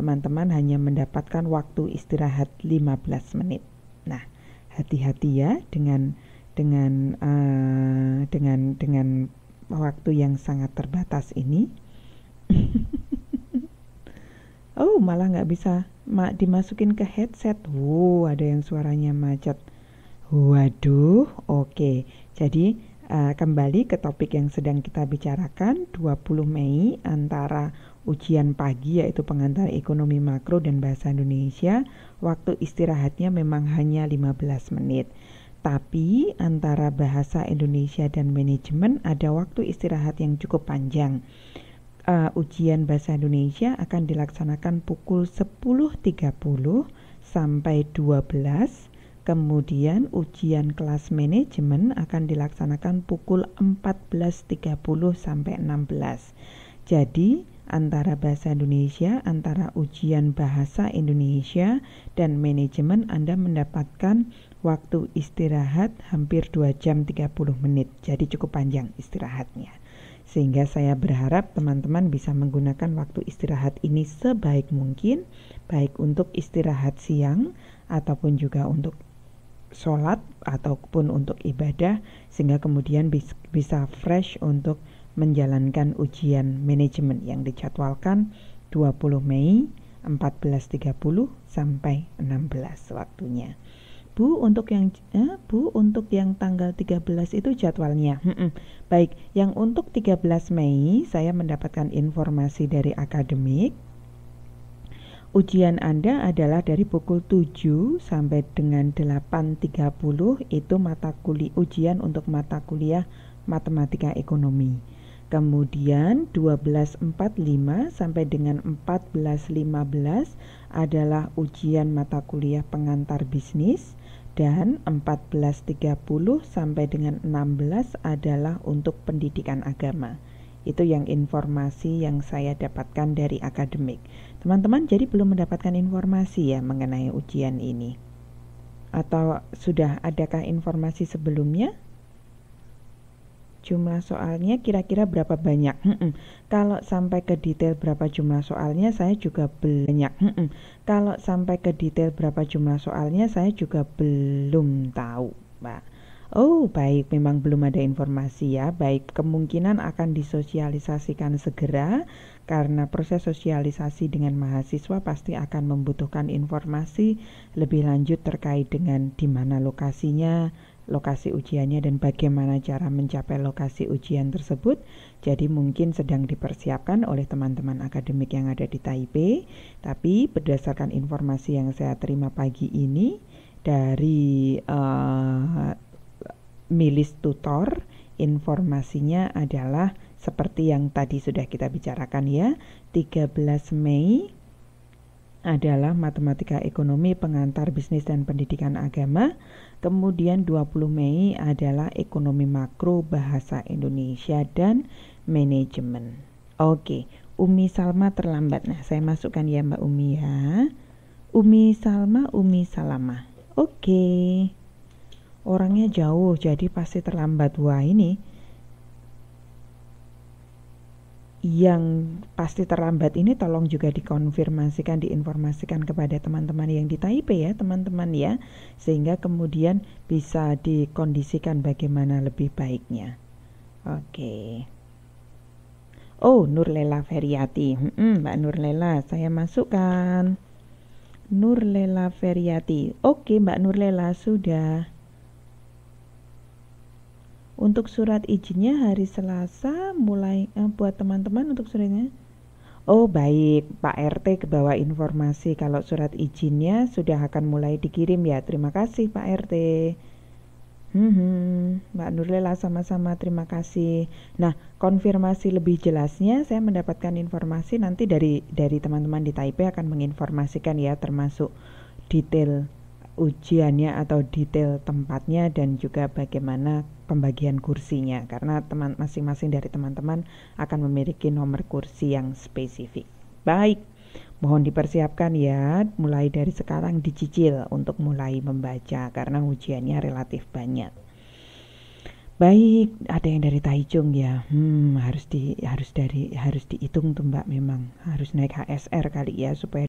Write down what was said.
teman-teman hanya mendapatkan waktu istirahat 15 menit. Nah, hati-hati ya dengan dengan uh, dengan dengan waktu yang sangat terbatas ini. oh, malah nggak bisa ma dimasukin ke headset. Wow, ada yang suaranya macet. Waduh, oke. Okay. Jadi uh, kembali ke topik yang sedang kita bicarakan 20 Mei antara ujian pagi yaitu pengantar ekonomi makro dan bahasa Indonesia, waktu istirahatnya memang hanya 15 menit. Tapi antara bahasa Indonesia dan manajemen ada waktu istirahat yang cukup panjang. Uh, ujian bahasa Indonesia akan dilaksanakan pukul 10.30 sampai 12 Kemudian ujian kelas manajemen akan dilaksanakan pukul 14.30 sampai 16. Jadi, antara bahasa Indonesia, antara ujian bahasa Indonesia dan manajemen Anda mendapatkan waktu istirahat hampir 2 jam 30 menit. Jadi cukup panjang istirahatnya. Sehingga saya berharap teman-teman bisa menggunakan waktu istirahat ini sebaik mungkin, baik untuk istirahat siang ataupun juga untuk sholat ataupun untuk ibadah, sehingga kemudian bisa fresh untuk menjalankan ujian manajemen yang dijadwalkan 20 Mei 14.30 sampai 16 waktunya. Bu untuk yang eh, Bu untuk yang tanggal 13 itu jadwalnya. Baik, yang untuk 13 Mei saya mendapatkan informasi dari akademik. Ujian Anda adalah dari pukul 7 sampai dengan 8.30 itu mata kuliah ujian untuk mata kuliah matematika ekonomi. Kemudian 12.45 sampai dengan 14.15 adalah ujian mata kuliah pengantar bisnis dan 14.30 sampai dengan 16 adalah untuk pendidikan agama. Itu yang informasi yang saya dapatkan dari akademik. Teman-teman jadi belum mendapatkan informasi ya mengenai ujian ini. Atau sudah adakah informasi sebelumnya? Jumlah soalnya kira-kira berapa banyak? Hmm -mm. Kalau sampai ke detail berapa jumlah soalnya saya juga banyak. Hmm -mm. Kalau sampai ke detail berapa jumlah soalnya saya juga belum tahu, Pak. Oh, baik, memang belum ada informasi ya. Baik, kemungkinan akan disosialisasikan segera karena proses sosialisasi dengan mahasiswa pasti akan membutuhkan informasi lebih lanjut terkait dengan di mana lokasinya, lokasi ujiannya dan bagaimana cara mencapai lokasi ujian tersebut. Jadi mungkin sedang dipersiapkan oleh teman-teman akademik yang ada di Taipei, tapi berdasarkan informasi yang saya terima pagi ini dari uh, milis tutor, informasinya adalah seperti yang tadi sudah kita bicarakan ya, 13 Mei adalah matematika ekonomi pengantar bisnis dan pendidikan agama. Kemudian 20 Mei adalah ekonomi makro bahasa Indonesia dan manajemen. Oke, Umi Salma terlambat. Nah, saya masukkan ya Mbak Umi ya. Umi Salma, Umi Salama. Oke. Orangnya jauh jadi pasti terlambat. Wah, ini yang pasti terlambat ini tolong juga dikonfirmasikan, diinformasikan kepada teman-teman yang di Taipei ya, teman-teman ya, sehingga kemudian bisa dikondisikan bagaimana lebih baiknya. Oke. Okay. Oh, Nurlela Feriati. Hmm, Mbak Nurlela, saya masukkan. Nurlela Feriati. Oke, okay, Mbak Nurlela sudah. Untuk surat izinnya hari Selasa mulai eh, buat teman-teman untuk suratnya. Oh baik, Pak RT ke bawah informasi kalau surat izinnya sudah akan mulai dikirim ya. Terima kasih Pak RT. Hmm, hmm, Mbak Nurlela sama-sama terima kasih. Nah, konfirmasi lebih jelasnya saya mendapatkan informasi nanti dari dari teman-teman di Taipei akan menginformasikan ya termasuk detail ujiannya atau detail tempatnya dan juga bagaimana pembagian kursinya karena teman masing-masing dari teman-teman akan memiliki nomor kursi yang spesifik. Baik, mohon dipersiapkan ya mulai dari sekarang dicicil untuk mulai membaca karena ujiannya relatif banyak. Baik, ada yang dari Taichung ya. Hmm, harus di harus dari harus dihitung tuh Mbak memang. Harus naik HSR kali ya supaya